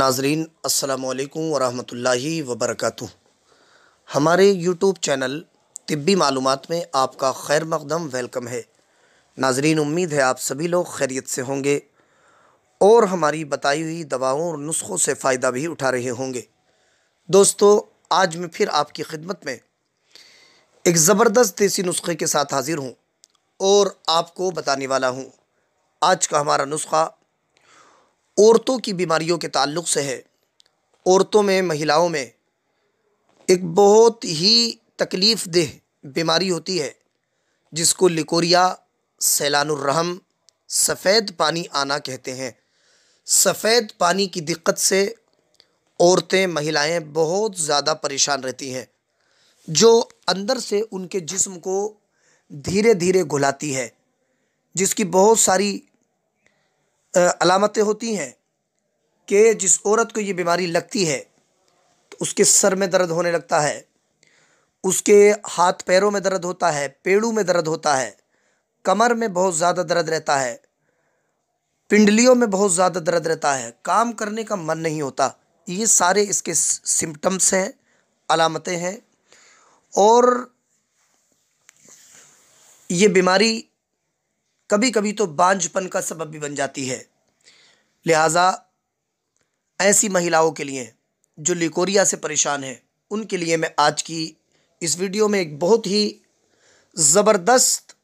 नाजरीन असलकम वरहमतुल्लाहि वबरकatuh हमारे यूट्यूब चैनल तिब्बी मालूम में आपका खैर मकदम वेलकम है नाजरीन उम्मीद है आप सभी लोग खैरियत से होंगे और हमारी बताई हुई दवाओं और नुस्खों से फ़ायदा भी उठा रहे होंगे दोस्तों आज मैं फिर आपकी खिदमत में एक ज़बरदस्त देसी नुस्खे के साथ हाज़िर हूँ और आपको बताने वाला हूँ आज का हमारा नुस्खा औरतों की बीमारियों के ताल्लुक से है औरतों में महिलाओं में एक बहुत ही तकलीफ़ देह बीमारी होती है जिसको लिकोरिया सैलानरहम सफ़ेद पानी आना कहते हैं सफ़ेद पानी की दिक्कत से औरतें महिलाएं बहुत ज़्यादा परेशान रहती हैं जो अंदर से उनके जिस्म को धीरे धीरे घुलाती है जिसकी बहुत सारी अलामतें होती हैं कि जिस औरत को ये बीमारी लगती है तो उसके सर में दर्द होने लगता है उसके हाथ पैरों में दर्द होता है पेड़ों में दर्द होता है कमर में बहुत ज़्यादा दर्द रहता है पिंडलियों में बहुत ज़्यादा दर्द रहता है काम करने का मन नहीं होता ये सारे इसके सिम्टम्स हैं अलामतें हैं और ये बीमारी कभी कभी तो बांझपन का सबब भी बन जाती है लिहाजा ऐसी महिलाओं के लिए जो लिकोरिया से परेशान हैं उनके लिए मैं आज की इस वीडियो में एक बहुत ही ज़बरदस्त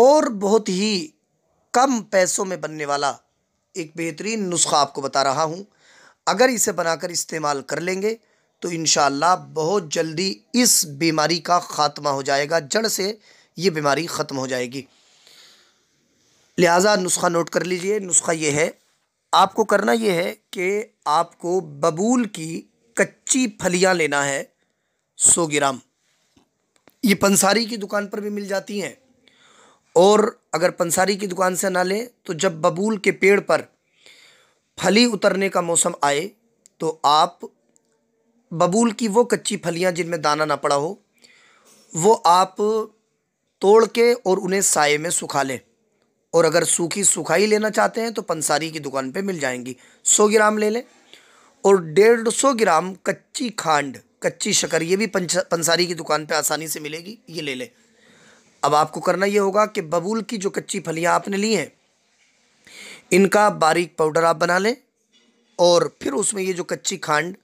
और बहुत ही कम पैसों में बनने वाला एक बेहतरीन नुस्खा आपको बता रहा हूँ अगर इसे बनाकर इस्तेमाल कर लेंगे तो इन बहुत जल्दी इस बीमारी का ख़ात्मा हो जाएगा जड़ से ये बीमारी ख़त्म हो जाएगी लिहाजा नुस्खा नोट कर लीजिए नुस्खा ये है आपको करना ये है कि आपको बबूल की कच्ची फलियाँ लेना है सौ ग्राम ये पंसारी की दुकान पर भी मिल जाती हैं और अगर पंसारी की दुकान से ना लें तो जब बबूल के पेड़ पर फली उतरने का मौसम आए तो आप बबूल की वो कच्ची फलियां जिनमें दाना ना पड़ा हो वो आप तोड़ के और उन्हें साय में सुखा लें और अगर सूखी सुखाई लेना चाहते हैं तो पंसारी की दुकान पे मिल जाएंगी सौ ग्राम ले लें और डेढ़ सौ ग्राम कच्ची खांड कच्ची शकर ये भी पंसारी की दुकान पे आसानी से मिलेगी ये ले लें अब आपको करना ये होगा कि बबूल की जो कच्ची फलियाँ आपने ली हैं इनका बारीक पाउडर आप बना लें और फिर उसमें ये जो कच्ची खांड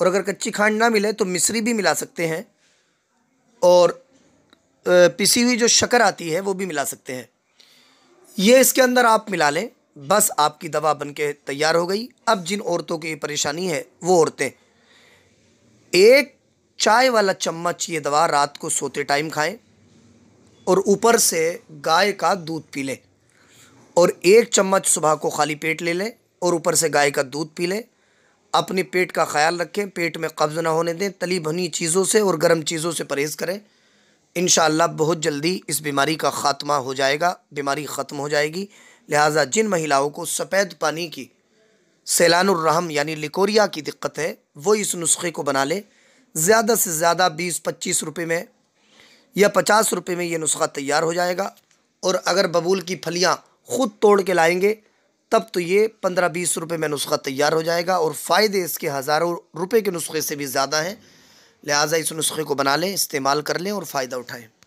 और अगर कच्ची खांड ना मिले तो मिश्री भी मिला सकते हैं और पिसी हुई जो शक्कर आती है वो भी मिला सकते हैं ये इसके अंदर आप मिला लें बस आपकी दवा बन के तैयार हो गई अब जिन औरतों की परेशानी है वो औरतें एक चाय वाला चम्मच ये दवा रात को सोते टाइम खाएं और ऊपर से गाय का दूध पी लें और एक चम्मच सुबह को खाली पेट ले लें और ऊपर से गाय का दूध पी लें अपने पेट का ख्याल रखें पेट में कब्ज़ ना होने दें तली भुनी चीज़ों से और गर्म चीज़ों से परहेज़ करें इन बहुत जल्दी इस बीमारी का ख़ात्मा हो जाएगा बीमारी ख़त्म हो जाएगी लिहाजा जिन महिलाओं को सफ़ेद पानी की सैलानरहम यानी लिकोरिया की दिक्कत है वो इस नुस्खे को बना ले ज़्यादा से ज़्यादा बीस पच्चीस रुपये में या पचास रुपये में ये नुस्खा तैयार हो जाएगा और अगर बबूल की फलियाँ ख़ुद तोड़ के लाएँगे तब तो ये पंद्रह बीस रुपये में नुस्खा तैयार हो जाएगा और फ़ायदे इसके हज़ारों रुपये के नुस्खे से भी ज़्यादा हैं लिहाजा इस नुस्खे को बना लें इस्तेमाल कर लें और फ़ायदा उठाएँ